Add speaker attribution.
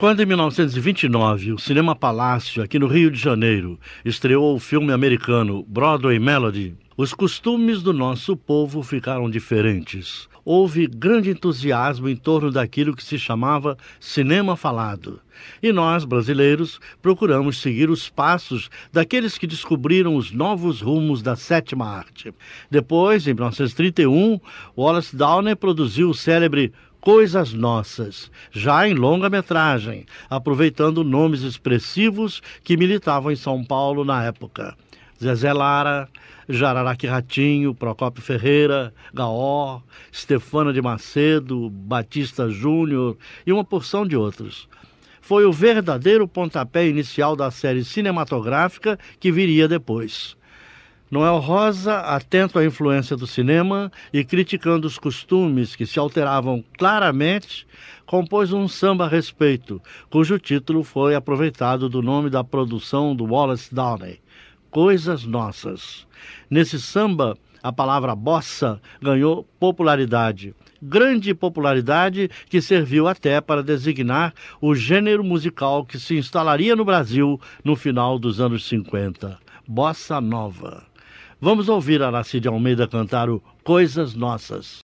Speaker 1: Quando em 1929 o Cinema Palácio, aqui no Rio de Janeiro, estreou o filme americano Broadway Melody, os costumes do nosso povo ficaram diferentes. Houve grande entusiasmo em torno daquilo que se chamava cinema falado. E nós, brasileiros, procuramos seguir os passos daqueles que descobriram os novos rumos da sétima arte. Depois, em 1931, Wallace Downer produziu o célebre Coisas Nossas, já em longa-metragem, aproveitando nomes expressivos que militavam em São Paulo na época. Zezé Lara, Jararaque Ratinho, Procópio Ferreira, Gaó, Stefana de Macedo, Batista Júnior e uma porção de outros. Foi o verdadeiro pontapé inicial da série cinematográfica que viria depois. Noel Rosa, atento à influência do cinema e criticando os costumes que se alteravam claramente, compôs um samba a respeito, cujo título foi aproveitado do nome da produção do Wallace Downey. Coisas Nossas. Nesse samba, a palavra bossa ganhou popularidade. Grande popularidade que serviu até para designar o gênero musical que se instalaria no Brasil no final dos anos 50. Bossa Nova. Vamos ouvir Aracide Almeida cantar o Coisas Nossas.